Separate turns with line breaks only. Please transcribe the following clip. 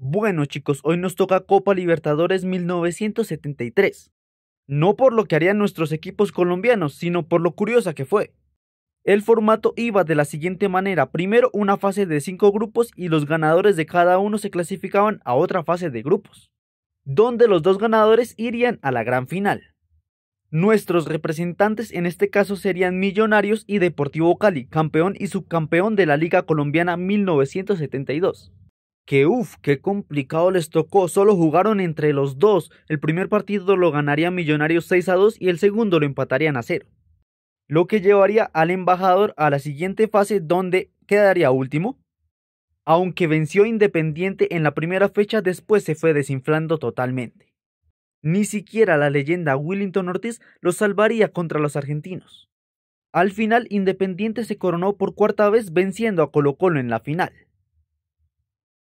Bueno chicos, hoy nos toca Copa Libertadores 1973. No por lo que harían nuestros equipos colombianos, sino por lo curiosa que fue. El formato iba de la siguiente manera, primero una fase de 5 grupos y los ganadores de cada uno se clasificaban a otra fase de grupos, donde los dos ganadores irían a la gran final. Nuestros representantes en este caso serían Millonarios y Deportivo Cali, campeón y subcampeón de la Liga Colombiana 1972 que uff, qué complicado les tocó, solo jugaron entre los dos. El primer partido lo ganaría Millonarios 6 a 2 y el segundo lo empatarían a 0. Lo que llevaría al embajador a la siguiente fase donde quedaría último. Aunque venció Independiente en la primera fecha, después se fue desinflando totalmente. Ni siquiera la leyenda Willington Ortiz lo salvaría contra los argentinos. Al final, Independiente se coronó por cuarta vez venciendo a Colo Colo en la final.